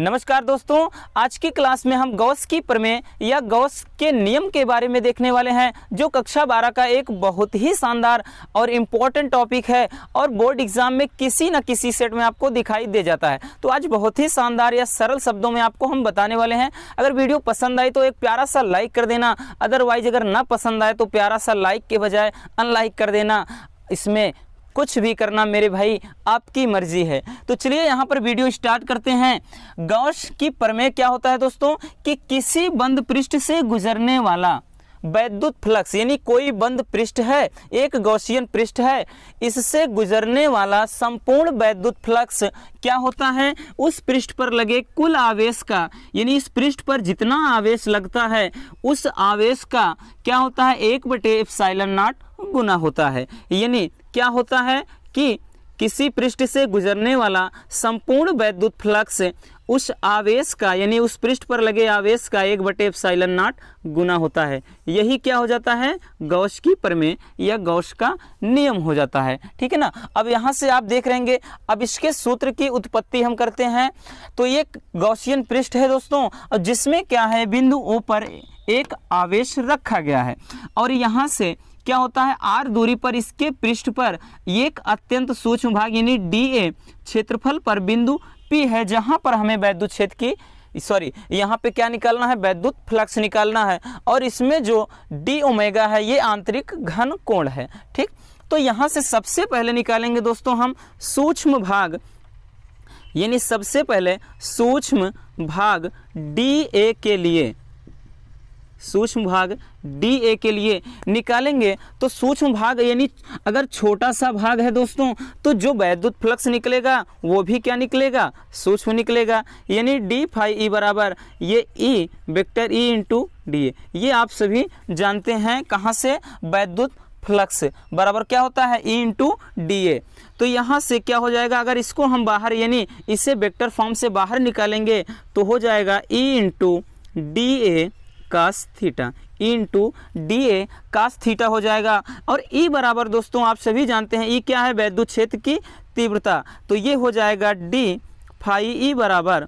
नमस्कार दोस्तों आज की क्लास में हम गौस की प्रमेय या गौस के नियम के बारे में देखने वाले हैं जो कक्षा बारह का एक बहुत ही शानदार और इम्पोर्टेंट टॉपिक है और बोर्ड एग्जाम में किसी न किसी सेट में आपको दिखाई दे जाता है तो आज बहुत ही शानदार या सरल शब्दों में आपको हम बताने वाले हैं अगर वीडियो पसंद आए तो एक प्यारा सा लाइक कर देना अदरवाइज अगर ना पसंद आए तो प्यारा सा लाइक के बजाय अनलाइक कर देना इसमें कुछ भी करना मेरे भाई आपकी मर्जी है तो चलिए यहाँ पर वीडियो स्टार्ट करते हैं गौश की परमेय क्या होता है दोस्तों कि किसी बंद पृष्ठ से गुजरने वाला वैद्युत फ्लक्स यानी कोई बंद पृष्ठ है एक गौशियन पृष्ठ है इससे गुजरने वाला संपूर्ण वैद्युत फ्लक्स क्या होता है उस पृष्ठ पर लगे कुल आवेश का यानी इस पृष्ठ पर जितना आवेश लगता है उस आवेश का क्या होता है एक बटे एफ साइलन नाट गुना होता है यानी क्या होता है कि किसी पृष्ठ से गुजरने वाला संपूर्ण वैद्युत फ्लक्स उस आवेश का यानी उस पृष्ठ पर लगे आवेश का एक बटे साइलन नाट गुना होता है यही क्या हो जाता है गौश की परमे या गौश का नियम हो जाता है ठीक है ना अब यहाँ से आप देख रहेंगे अब इसके सूत्र की उत्पत्ति हम करते हैं तो ये गौशियन पृष्ठ है दोस्तों जिसमें क्या है बिंदु ओ पर एक आवेश रखा गया है और यहाँ से क्या होता है आर दूरी पर इसके पृष्ठ पर एक अत्यंत सूक्ष्म भाग यानी डी ए क्षेत्रफल पर बिंदु पी है जहां पर हमें वैद्युत क्षेत्र की सॉरी यहाँ पे क्या निकालना है वैद्युत फ्लक्स निकालना है और इसमें जो डी ओमेगा है ये आंतरिक घन कोण है ठीक तो यहां से सबसे पहले निकालेंगे दोस्तों हम सूक्ष्म भाग यानी सबसे पहले सूक्ष्म भाग डी ए के लिए सूक्ष्म भाग डी ए के लिए निकालेंगे तो सूक्ष्म भाग यानी अगर छोटा सा भाग है दोस्तों तो जो वैद्युत फ्लक्स निकलेगा वो भी क्या निकलेगा सूक्ष्म निकलेगा यानी डी फाइव ई बराबर ये E vector E into D A ये आप सभी जानते हैं कहाँ से वैद्युत फ्लक्स बराबर क्या होता है ई इंटू डी ए तो यहाँ से क्या हो जाएगा अगर इसको हम बाहर यानी इसे वेक्टर फॉर्म से बाहर निकालेंगे तो हो जाएगा E into D A cos theta into D A cos theta हो जाएगा और ई e बराबर दोस्तों आप सभी जानते हैं ई e क्या है वैद्युत क्षेत्र की तीव्रता तो ये हो जाएगा डी फाई ई बराबर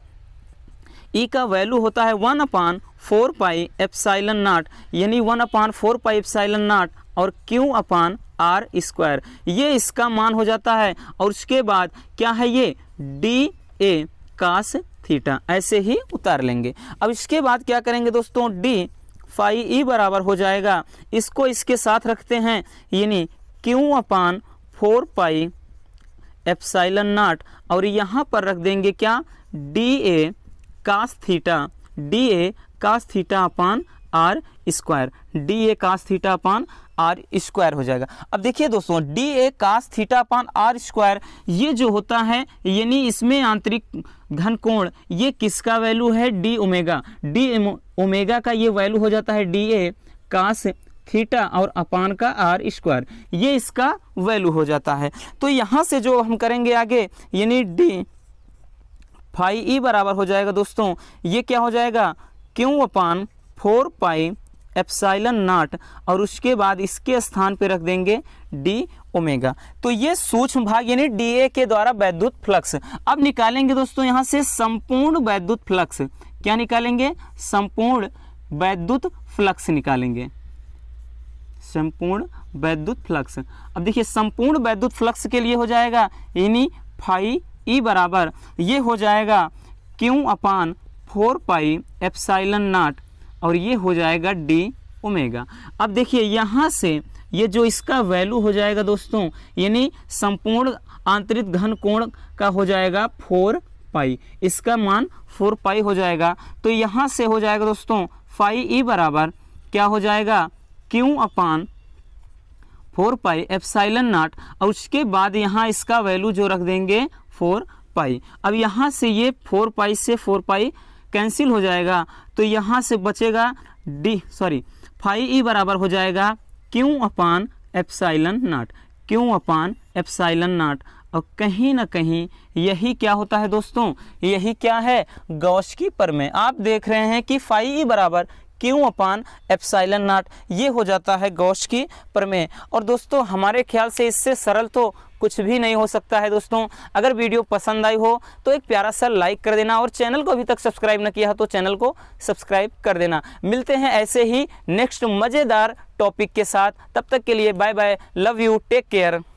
ई e का वैल्यू होता है one upon four pi epsilon naught यानी one upon four pi epsilon naught और क्यू अपान आर स्क्वायर ये इसका मान हो जाता है और उसके बाद क्या है ये डी ए कास थीटा ऐसे ही उतार लेंगे अब इसके बाद क्या करेंगे दोस्तों डी फाई ई e बराबर हो जाएगा इसको इसके साथ रखते हैं यानी Q upon four pi epsilon naught और यहाँ पर रख देंगे क्या D A cos theta D A cos theta upon R square D A cos theta upon R square हो जाएगा अब देखिए दोस्तों D A cos theta upon R square ये जो होता है यानी इसमें आंतरिक घन कोण ये किसका वैल्यू है डी ओमेगा डी ओमेगा का ये वैल्यू हो जाता है डी ए कास थीटा और अपान का आर स्क्वायर ये इसका वैल्यू हो जाता है तो यहाँ से जो हम करेंगे आगे यानी डी फाइव ई बराबर हो जाएगा दोस्तों ये क्या हो जाएगा क्यों अपान फोर पाई एप्साइलन नाट और उसके बाद इसके स्थान पर रख देंगे डी ओमेगा तो ये सूक्ष्म भाग यानी डी ए के द्वारा वैद्युत फ्लक्स अब निकालेंगे दोस्तों यहाँ से संपूर्ण वैद्युत फ्लक्स क्या निकालेंगे संपूर्ण वैद्युत फ्लक्स निकालेंगे संपूर्ण वैद्युत फ्लक्स अब देखिए संपूर्ण वैद्युत फ्लक्स के लिए हो जाएगा यानी फाई ई बराबर ये हो जाएगा Q upon four pi epsilon naught और ये हो जाएगा डी ओमेगा अब देखिए यहाँ से ये जो इसका वैल्यू हो जाएगा दोस्तों यानी संपूर्ण आंतरिक घन कोण का हो जाएगा फोर पाई इसका मान फोर पाई हो जाएगा तो यहाँ से हो जाएगा दोस्तों फाई ई e बराबर क्या हो जाएगा Q upon four pi epsilon naught और उसके बाद यहाँ इसका वैल्यू जो रख देंगे फोर पाई अब यहाँ से ये फोर पाई से फोर पाई कैंसिल हो जाएगा तो यहाँ से बचेगा डी सॉरी फाइव ई बराबर हो जाएगा क्यों अपान एप्साइलन नाट क्यों अपान एप्साइलन नाट और कहीं ना कहीं यही क्या होता है दोस्तों यही क्या है गौश की पर में आप देख रहे हैं कि फाइव ई e बराबर क्यों अपान एप्साइलन नाट ये हो जाता है गौश की पर में और दोस्तों हमारे ख्याल से इससे सरल तो कुछ भी नहीं हो सकता है दोस्तों अगर वीडियो पसंद आई हो तो एक प्यारा सा लाइक कर देना और चैनल को अभी तक सब्सक्राइब न किया तो चैनल को सब्सक्राइब कर देना मिलते हैं ऐसे ही नेक्स्ट मज़ेदार टॉपिक के साथ तब तक के लिए bye bye love you take care